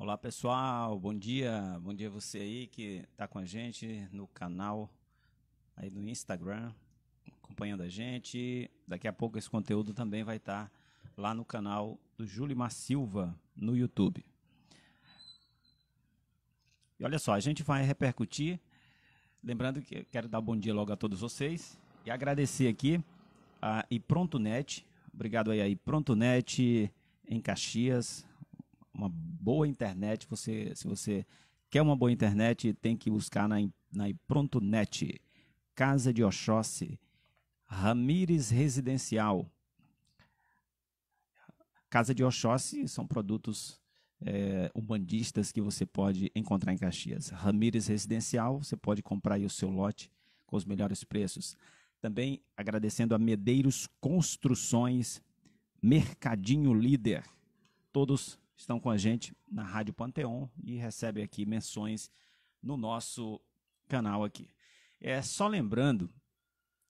Olá pessoal, bom dia, bom dia você aí que está com a gente no canal aí no Instagram, acompanhando a gente. Daqui a pouco esse conteúdo também vai estar tá lá no canal do Júlio Silva no YouTube. E olha só, a gente vai repercutir, lembrando que quero dar bom dia logo a todos vocês e agradecer aqui a IProntoNet, obrigado aí a IProntoNet em Caxias, uma boa internet, você, se você quer uma boa internet, tem que buscar na, na IprontoNet, Casa de Oxóssi, Ramires Residencial. Casa de Oxóssi são produtos é, umbandistas que você pode encontrar em Caxias. Ramires Residencial, você pode comprar aí o seu lote com os melhores preços. Também agradecendo a Medeiros Construções, Mercadinho Líder, todos estão com a gente na Rádio Panteon e recebem aqui menções no nosso canal aqui. É só lembrando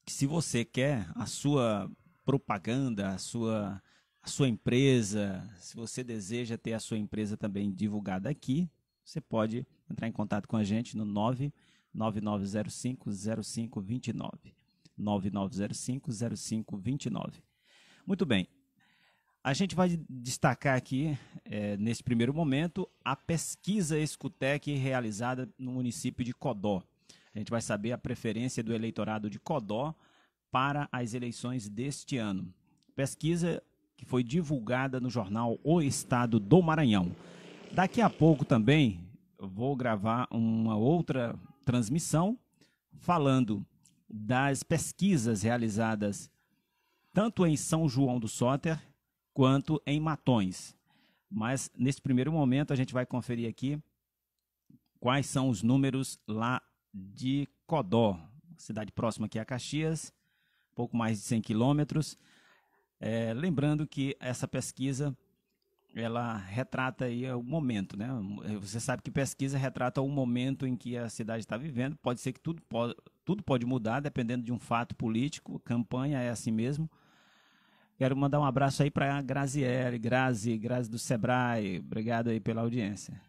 que se você quer a sua propaganda, a sua a sua empresa, se você deseja ter a sua empresa também divulgada aqui, você pode entrar em contato com a gente no 999050529. 99050529. Muito bem. A gente vai destacar aqui, é, nesse primeiro momento, a pesquisa Escutec realizada no município de Codó. A gente vai saber a preferência do eleitorado de Codó para as eleições deste ano. Pesquisa que foi divulgada no jornal O Estado do Maranhão. Daqui a pouco também vou gravar uma outra transmissão falando das pesquisas realizadas tanto em São João do Soter quanto em matões. Mas nesse primeiro momento a gente vai conferir aqui quais são os números lá de Codó, cidade próxima aqui a Caxias, pouco mais de 100 quilômetros. É, lembrando que essa pesquisa ela retrata aí o momento, né? Você sabe que pesquisa retrata o momento em que a cidade está vivendo. Pode ser que tudo pode, tudo pode mudar dependendo de um fato político. Campanha é assim mesmo. Quero mandar um abraço aí para Graziele, Grazi, Grazi do Sebrae. Obrigado aí pela audiência.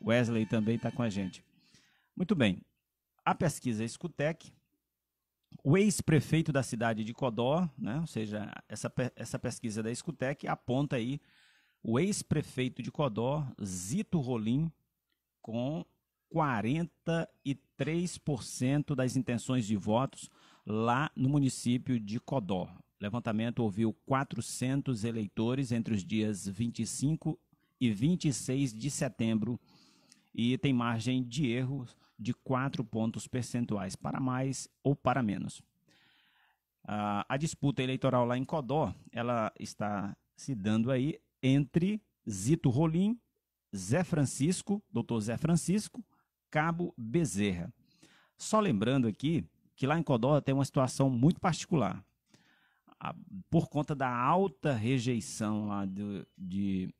Wesley também está com a gente. Muito bem. A pesquisa Escutec, o ex-prefeito da cidade de Codó, né, ou seja, essa, essa pesquisa da Escutec aponta aí o ex-prefeito de Codó, Zito Rolim, com 43% das intenções de votos lá no município de Codó. O levantamento ouviu 400 eleitores entre os dias 25 e 26 de setembro e tem margem de erro de 4 pontos percentuais, para mais ou para menos. a disputa eleitoral lá em Codó, ela está se dando aí entre Zito Rolim, Zé Francisco, doutor Zé Francisco, Cabo Bezerra. Só lembrando aqui que lá em Codó tem uma situação muito particular a, por conta da alta rejeição lá de, de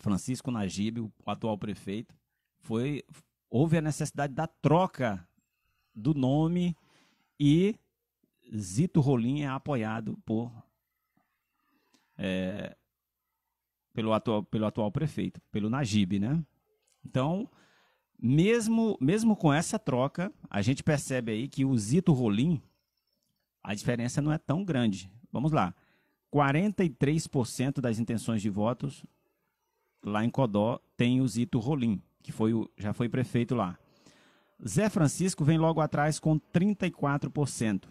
Francisco Najib, o atual prefeito, foi houve a necessidade da troca do nome e Zito Rolim é apoiado por é, pelo, atual, pelo atual prefeito, pelo Najib, né? Então, mesmo mesmo com essa troca, a gente percebe aí que o Zito Rolim a diferença não é tão grande. Vamos lá. 43% das intenções de votos lá em Codó tem o Zito Rolim, que foi o, já foi prefeito lá. Zé Francisco vem logo atrás com 34%.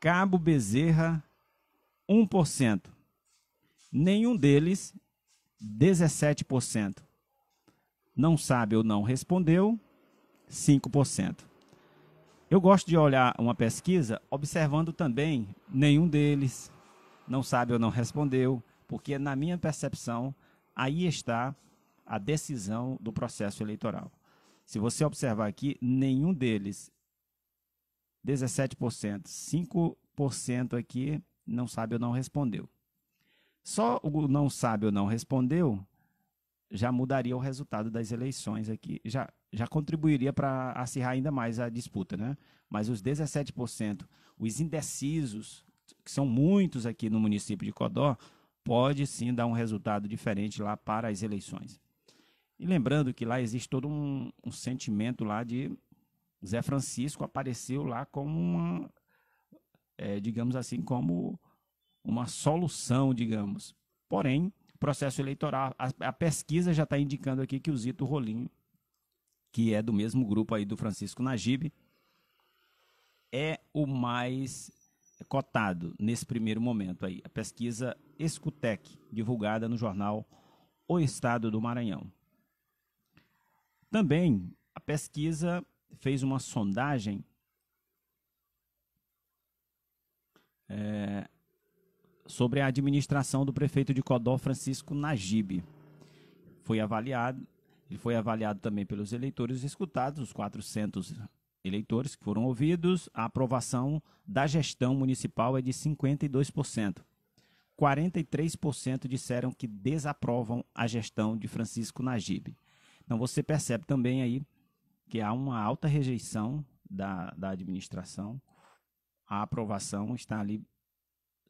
Cabo Bezerra, 1%. Nenhum deles, 17%. Não sabe ou não respondeu, 5%. Eu gosto de olhar uma pesquisa observando também nenhum deles não sabe ou não respondeu, porque na minha percepção aí está a decisão do processo eleitoral. Se você observar aqui, nenhum deles 17%, 5% aqui não sabe ou não respondeu. Só o não sabe ou não respondeu já mudaria o resultado das eleições aqui, já já contribuiria para acirrar ainda mais a disputa, né? Mas os 17%, os indecisos, que são muitos aqui no município de Codó, pode sim dar um resultado diferente lá para as eleições. E lembrando que lá existe todo um, um sentimento lá de Zé Francisco apareceu lá como uma, é, digamos assim, como uma solução, digamos. Porém, processo eleitoral, a, a pesquisa já está indicando aqui que o Zito Rolinho que é do mesmo grupo aí do Francisco Najib, é o mais cotado nesse primeiro momento aí, a pesquisa Escutec, divulgada no jornal O Estado do Maranhão. Também a pesquisa fez uma sondagem é, sobre a administração do prefeito de Codó, Francisco Najib. Foi avaliado ele foi avaliado também pelos eleitores escutados, os 400 eleitores que foram ouvidos. A aprovação da gestão municipal é de 52%. 43% disseram que desaprovam a gestão de Francisco Najib. Então você percebe também aí que há uma alta rejeição da, da administração. A aprovação está ali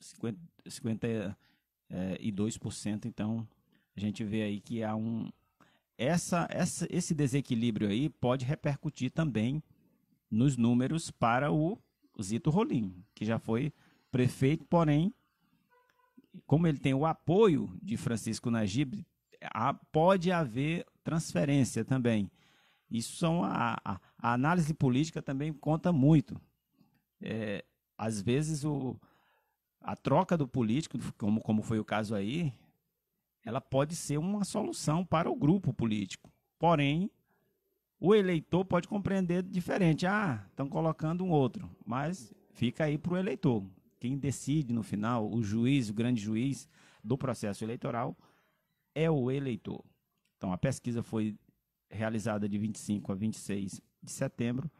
50, 52%. Eh, então a gente vê aí que há um, essa, essa, esse desequilíbrio aí pode repercutir também nos números para o Zito Rolim, que já foi prefeito, porém, como ele tem o apoio de Francisco Najib, pode haver transferência também. Isso são a, a, a análise política também conta muito. É, às vezes o, a troca do político, como, como foi o caso aí, ela pode ser uma solução para o grupo político. Porém, o eleitor pode compreender diferente. Ah, estão colocando um outro, mas fica aí para o eleitor. Quem decide no final, o juiz, o grande juiz do processo eleitoral, é o eleitor. Então, a pesquisa foi realizada de 25 a 26 de setembro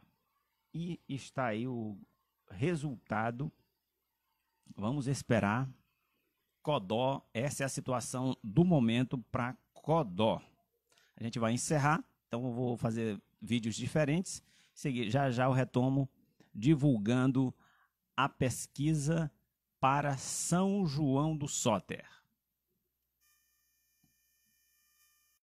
e está aí o resultado. Vamos esperar Codó. Essa é a situação do momento para Codó. A gente vai encerrar, então eu vou fazer vídeos diferentes. Seguir, já já eu retomo divulgando a pesquisa para São João do Soter.